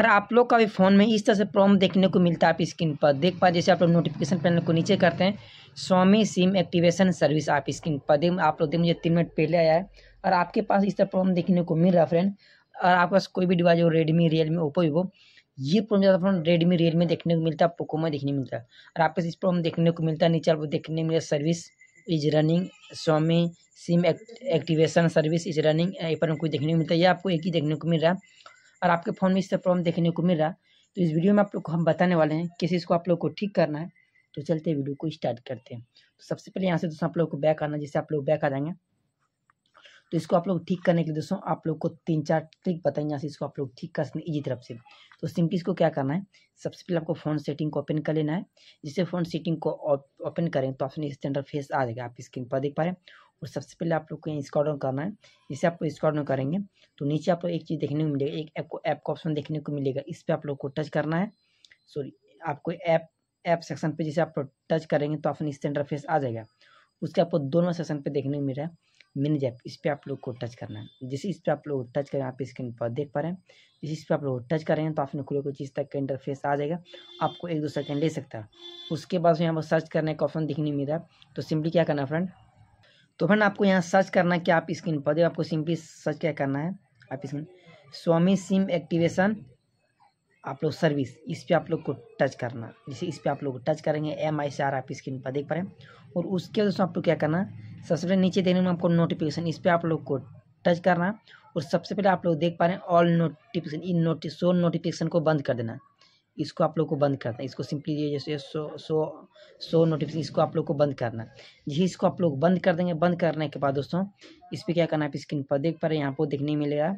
अगर आप लोग का भी फ़ोन में इस तरह से प्रॉब्लम देखने को मिलता है आप स्क्रीन पर देख पा जैसे आप लोग नोटिफिकेशन पैनल को नीचे करते हैं स्वामी सिम एक्टिवेशन सर्विस आप स्क्रीन पर देख आप लोग देख मुझे तीन मिनट पहले आया है और आपके पास इस तरह प्रॉब्लम देखने को मिल रहा है फ्रेंड और आपके पास कोई भी डिवाइस हो रेडमी रियलमी ओप्पो वीवो ये प्रॉब्लम ज़्यादा फ्रेंड रेडमी रियलमी देखने को मिलता है पोको में देखने को मिलता है और आपके पास इस प्रॉब्लम देखने को मिलता है नीचे आपको देखने को मिलता service is running Xiaomi SIM activation service is running ये पर कोई देखने को मिलता है ये आपको एक ही देखने को मिल रहा है और आपके फ़ोन में इस तरह प्रॉब्लम देखने को मिल रहा तो इस वीडियो में आप लोग को हम बताने वाले हैं कैसे इसको आप लोग को ठीक करना है तो चलते हैं वीडियो को स्टार्ट करते हैं तो सबसे पहले यहाँ से दोस्तों आप लोग को बैक आना जैसे आप लोग बैक आ जाएंगे तो इसको आप लोग ठीक करने के लिए दोस्तों आप लोग को तीन चार ट्रिक बताएंगे यहाँ से इसको आप लोग ठीक कर सकते हैं ईजी तरफ से तो सिंपली इसको क्या करना है सबसे पहले आपको फ़ोन सेटिंग को ओपन कर लेना है जिससे फ़ोन सेटिंग को ओपन करें तो आपने स्टैंडर्ड फेस आ जाएगा आप स्क्रीन पर देख पा रहे हैं और सबसे पहले आप लोग को इसका ऑर्डर करना है जैसे आप इसका ऑर्डर करेंगे तो नीचे आप लोग एक चीज़ देखने को मिलेगा एक ऐप को ऐप का ऑप्शन देखने को मिलेगा इस पर आप लोग को टच करना है सॉरी आपको ऐप ऐप सेक्शन पे जैसे आप टच करेंगे तो आपने इससे इंटरफेस आ जाएगा उसके आपको दोनों सेक्शन पे देखने को मिल रहा है मिनी जैप इस पर आप लोग को टच करना है जैसे इस पर आप लोग टच करें आप स्क्रीन पर देख पा रहे हैं जैसे इस पर आप लोग टच करेंगे तो आपने खुले कोई चीज़ तक का इंटरफेस आ जाएगा आपको एक दो सेकेंड ले सकता है उसके बाद यहाँ पर सर्च करने का ऑप्शन दिखने मिल रहा है तो सिंपली क्या करना फ्रेंड तो फ्रेंड आपको यहाँ सर्च करना है कि आप स्क्रीन पर देखो आपको सिंपली सर्च क्या करना है आप स्क्रीन स्वामी सिम एक्टिवेशन आप लोग सर्विस इस पर आप लोग को टच करना जैसे इस पर आप लोग टच करेंगे एम आई सी आर आप स्क्रीन पर देख पा रहे हैं और उसके बाद आप लोग क्या करना सबसे पहले नीचे देखने में आपको नोटिफिकेशन इस पर आप लोग को टच करना और सबसे पहले आप लोग देख पा रहे हैं all notification in notice notification को बंद कर देना इसको आप लोग को बंद करना है इसको सिंपली ये जैसे सो सो सो नोटिफिकेशन इसको आप लोग को बंद करना है जी इसको आप लोग बंद कर देंगे बंद करने के बाद दोस्तों इस पर क्या करना है आप स्क्रीन पर देख पा रहे हैं यहाँ पर देखने मिलेगा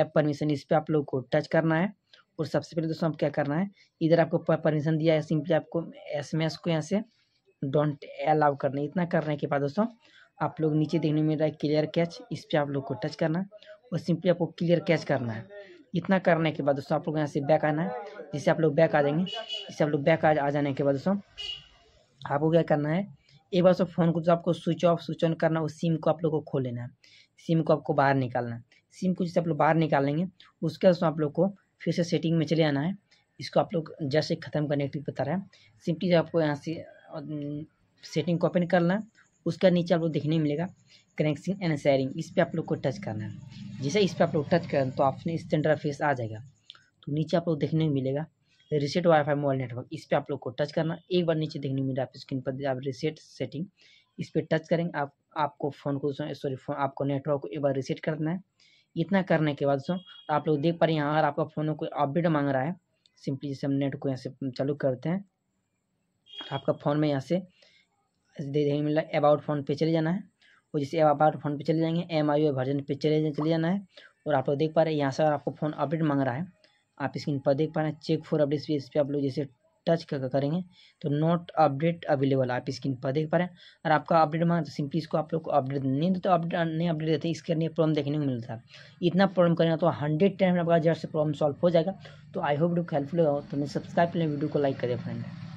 ऐप परमिशन इस पर आप लोग को टच करना है और सबसे पहले दोस्तों आप क्या करना है इधर आपको परमिशन दिया है सिंपली आपको एस को यहाँ से डोंट अलाउ करना है इतना करने के बाद दोस्तों आप लोग नीचे देखने में रहा है क्लियर कैच इस पर आप लोग को टच करना और सिंपली आपको क्लियर कैच करना है इतना करने के बाद दोस्तों आप लोग यहाँ से बैक आना है जिससे आप लोग बैक आ जाएंगे जिससे आप लोग बैक आ जाने के बाद दोस्तों आपको क्या करना है एक बार सो फ़ोन को जो आपको स्विच ऑफ स्विच ऑन करना है उस सिम को आप लोग को खोल लेना है सिम को आपको बाहर निकालना है सिम को जिससे आप लोग बाहर निकाल लेंगे उसके बाद आप लोग को फिर से सेटिंग में चले आना है इसको आप लोग जैसे ख़त्म करने के बता रहा है सिम्पली आपको यहाँ से सेटिंग को ओपन करना है उसका नीचे आप लोग देखने मिलेगा कनेक्शन एंड शेयरिंग इस पर आप लोग को टच करना है जैसे इस पर आप लोग टच करें तो आपने इस सेंटर फेस आ जाएगा तो नीचे आप लोग देखने को मिलेगा रिसेट वाईफाई मोबाइल नेटवर्क इस पर आप लोग को टच करना एक बार नीचे देखने को मिलेगा आप स्क्रीन पर आप रिसेट सेटिंग इस पर टच करेंगे आप आपको फ़ोन को सॉरी फोन आपको नेटवर्क को एक बार रिसेट करना है इतना करने के बाद सो आप लोग देख पा रहे हैं अगर आपका फ़ोन में कोई अपडेट मांग रहा है सिंपली जैसे हम नेट को यहाँ से चालू करते हैं तो आपका फ़ोन में यहाँ से देखने मिल रहा है अबाउट फ़ोन पे चले जाना है और जैसे अब आप फोन पे चले जाएंगे एम आई वर्जन पे चले चले जाना है और आप लोग देख पा रहे हैं यहाँ से आपको फ़ोन अपडेट मांग रहा है आप स्क्रीन पर देख पा रहे हैं चेक फॉर अपडेट इस पर आप लोग जैसे टच कर करेंगे तो नॉट अपडेट अवेलेबल आप स्क्रीन पर देख पा रहे हैं और आपका अपडेट मांगा तो सिंपली इसको आप लोग को अपडेट नहीं देते अपडेट नहीं अपडेट देते इसके लिए प्रॉब्लम देखने को मिलता है इतना प्रॉब्लम करेंगे तो हंड्रेड टाइम आपका जैसे प्रॉब्लम सॉल्व हो जाएगा तो आई होप वीडियो हेल्पफुल हो तो मैं सब्सक्राइब करें वीडियो को लाइक करें फ्रेंड